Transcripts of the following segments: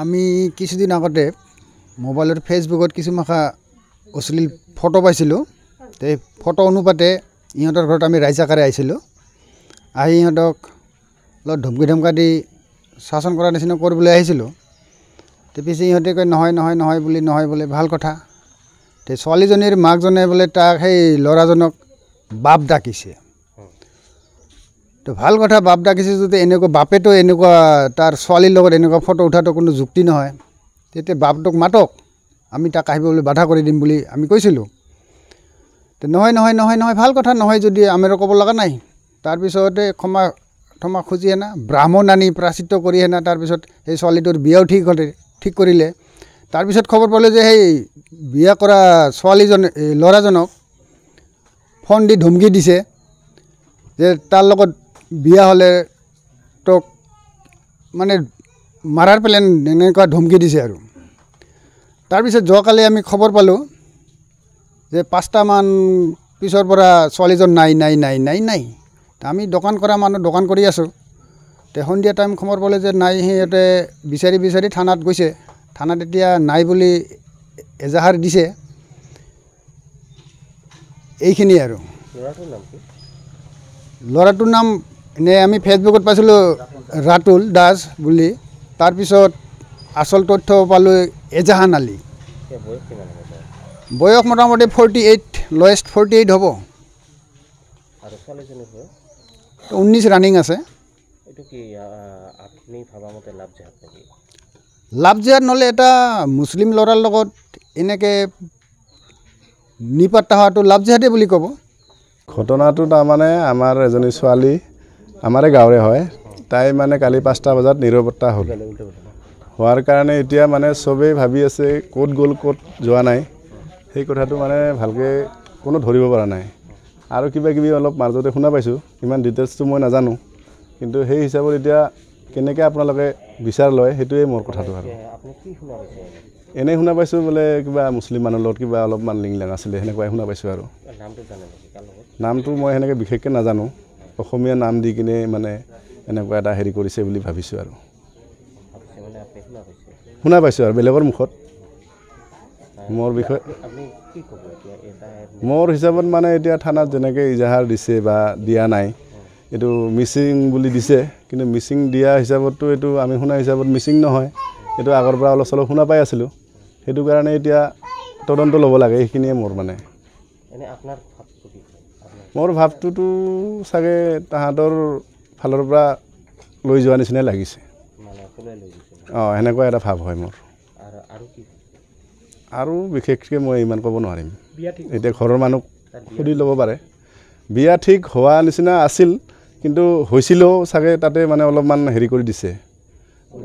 আমি কিছুদিন আগতে মোবাইলৰ ফেচবুকত কিছুমাখা অশ্লীল ফটো পাইছিলোঁ তে ফটো অনুপাতে ইহঁতৰ ঘৰত আমি ৰাইজাকাৰে আহিছিলোঁ আহি ইহঁতক অলপ ধমকি ধমকা দি শাসন কৰাৰ নিচিনা কৰিবলৈ আহিছিলোঁ তে পিছে ইহঁতে কয় নহয় নহয় নহয় বুলি নহয় বোলে ভাল কথা তে ছোৱালীজনীৰ মাকজনে বোলে তাক সেই ল'ৰাজনক বাপ ডাকিছে তো ভাল কথা বাপ ডাকিছে যদি এনেকুৱা বাপেতো এনেকুৱা তাৰ ছোৱালীৰ লগত এনেকুৱা ফটো উঠাটো কোনো যুক্তি নহয় তেতিয়া বাপটোক মাতক আমি তাক আহিবলৈ বাধা কৰি দিম বুলি আমি কৈছিলোঁ নহয় নহয় নহয় নহয় ভাল কথা নহয় যদি আমিৰ ক'ব লগা নাই তাৰপিছতে ক্ষমা ক্ষমা খুজি হেনা ব্ৰাহ্মণ আনি প্ৰাচিত কৰি হেনা তাৰপিছত সেই ছোৱালীটোৰ বিয়াও ঠিক হ'লে ঠিক কৰিলে তাৰপিছত খবৰ পালোঁ যে সেই বিয়া কৰা ছোৱালীজন ল'ৰাজনক ফোন দি ধমকি দিছে যে তাৰ লগত বিয়া হ'লে তোক মানে মাৰাৰ পেলাই এনেকুৱা ধমকি দিছে আৰু তাৰপিছত যোৱাকালি আমি খবৰ পালোঁ যে পাঁচটামান পিছৰ পৰা ছোৱালীজন নাই নাই নাই নাই নাই আমি দোকান কৰা মানুহ দোকান কৰি আছোঁ তে সন্ধিয়া টাইম খবৰ পালোঁ যে নাই সিহঁতে বিচাৰি বিচাৰি থানাত গৈছে থানাত এতিয়া নাই বুলি এজাহাৰ দিছে এইখিনিয়ে আৰু ল'ৰাটোৰ নাম এনে আমি ফেচবুকত পাইছিলোঁ ৰাতুল দাস বুলি তাৰপিছত আচল তথ্য পালোঁ এজাহান আলী বয়স মোটামুটি forty eight lowest forty eight হ'ব ঊনৈছ ৰাণিং আছে লাভ জেহাদ নহ'লে এটা মুছলিম ল'ৰাৰ লগত এনেকৈ নিপাত্তা হোৱাটো লাভ জেহাদে বুলি ক'ব ঘটনাটো তাৰমানে আমাৰ এজনী ছোৱালী আমাৰে গাঁৱৰে হয় তাই মানে কালি পাঁচটা বজাত নিৰৱত্তা হ'ল হোৱাৰ কাৰণে এতিয়া মানে চবেই ভাবি আছে ক'ত গ'ল ক'ত যোৱা নাই সেই কথাটো মানে ভালকৈ কোনো ধৰিব পৰা নাই আৰু কিবা কিবি অলপ মাজতে শুনা পাইছোঁ ইমান ডিটেইলছটো মই নাজানো কিন্তু সেই হিচাপত এতিয়া কেনেকৈ আপোনালোকে বিচাৰ লয় সেইটোৱেই মোৰ কথাটো আৰু এনেই শুনা পাইছোঁ বোলে কিবা মুছলিম মানুহৰ লগত কিবা অলপমান লিংলেং আছিলে সেনেকুৱাই শুনা পাইছোঁ আৰু নামটো মই সেনেকৈ বিশেষকৈ নাজানো অসমীয়া নাম দি কিনে মানে এনেকুৱা এটা হেৰি কৰিছে বুলি ভাবিছোঁ আৰু শুনা পাইছোঁ আৰু বেলেগৰ মুখত মোৰ বিষয়ে মোৰ হিচাপত মানে এতিয়া থানাত যেনেকৈ ইজাহাৰ দিছে বা দিয়া নাই এইটো মিচিং বুলি দিছে কিন্তু মিচিং দিয়া হিচাপততো এইটো আমি শুনা হিচাপত মিচিং নহয় এইটো আগৰ পৰা অলপ চলপ শুনা পাই আছিলোঁ সেইটো কাৰণে এতিয়া তদন্ত ল'ব লাগে সেইখিনিয়ে মোৰ মানে মোৰ ভাৱটোতো চাগে তাহাঁতৰ ফালৰ পৰা লৈ যোৱা নিচিনাই লাগিছে অঁ সেনেকুৱা এটা ভাৱ হয় মোৰ আৰু বিশেষকৈ মই ইমান ক'ব নোৱাৰিম এতিয়া ঘৰৰ মানুহ সুধি ল'ব পাৰে বিয়া ঠিক হোৱা নিচিনা আছিল কিন্তু হৈছিলেও চাগে তাতে মানে অলপমান হেৰি কৰি দিছে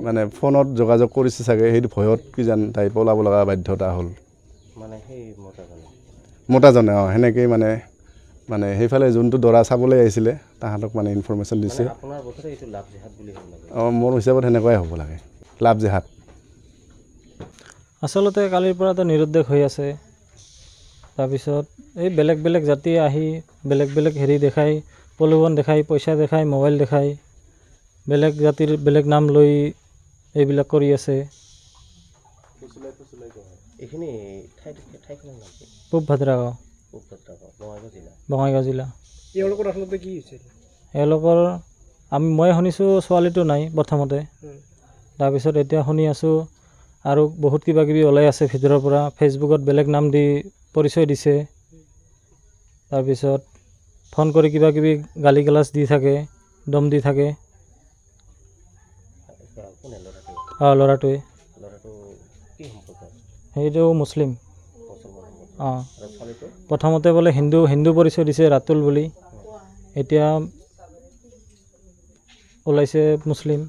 মানে ফোনত যোগাযোগ কৰিছে চাগে সেইটো ভয়ত কি জান তাই পলাব লগা বাধ্যতা হ'ল মানে সেই মতা মতাজনে অঁ সেনেকেই মানে মানে সেইফালে যোনটো দৰা চাবলৈ আহিছিলে তাহাঁতক মানে ইনফৰ্মেশ্যন দিছে অঁ মোৰ হিচাপত সেনেকুৱাই হ'ব লাগে লাভ জেহাদ আচলতে কালিৰ পৰাতো নিৰুদ্দেশ হৈ আছে তাৰপিছত এই বেলেগ বেলেগ জাতি আহি বেলেগ বেলেগ হেৰি দেখাই প্ৰলোভন দেখাই পইচা দেখাই মোবাইল দেখাই বেলেগ জাতিৰ বেলেগ নাম লৈ এইবিলাক কৰি আছে এওঁলোকৰ আমি মই শুনিছোঁ ছোৱালীটো নাই প্ৰথমতে তাৰপিছত এতিয়া শুনি আছোঁ আৰু বহুত কিবা কিবি ওলাই আছে ভিতৰৰ পৰা ফেচবুকত বেলেগ নাম দি পৰিচয় দিছে তাৰপিছত ফোন কৰি কিবাকিবি গালি গালাচ দি থাকে দম দি থাকে অঁ ল'ৰাটোৱে সেইটো মুছলিম অঁ প্ৰথমতে বোলে হিন্দু হিন্দু পৰিচয় দিছে ৰাতুল বুলি এতিয়া ওলাইছে মুছলিম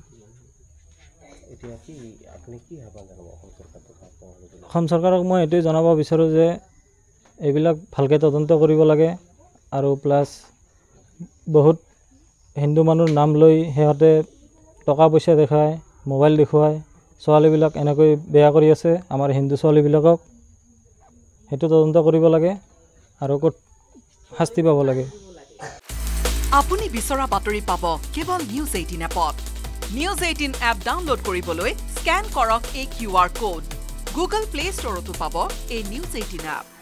অসম চৰকাৰক মই এইটোৱে জনাব বিচাৰোঁ যে এইবিলাক ভালকৈ তদন্ত কৰিব লাগে আৰু প্লাছ বহুত হিন্দু মানুহৰ নাম লৈ সিহঁতে টকা পইচা দেখুৱায় মোবাইল দেখুৱায় ছোৱালীবিলাক এনেকৈ বেয়া কৰি আছে আমাৰ হিন্দু ছোৱালীবিলাকক সেইটো তদন্ত কৰিব লাগে আৰু ক'ত শাস্তি পাব লাগে আপুনি বিচৰা বাতৰি পাব কেৱল নিউজ এইটিন এপত নিউজ এইটিন এপ ডাউনলোড কৰিবলৈ স্কেন কৰক এই Q R code Google Play ষ্টৰতো পাব এই নিউজ এইটিন এপ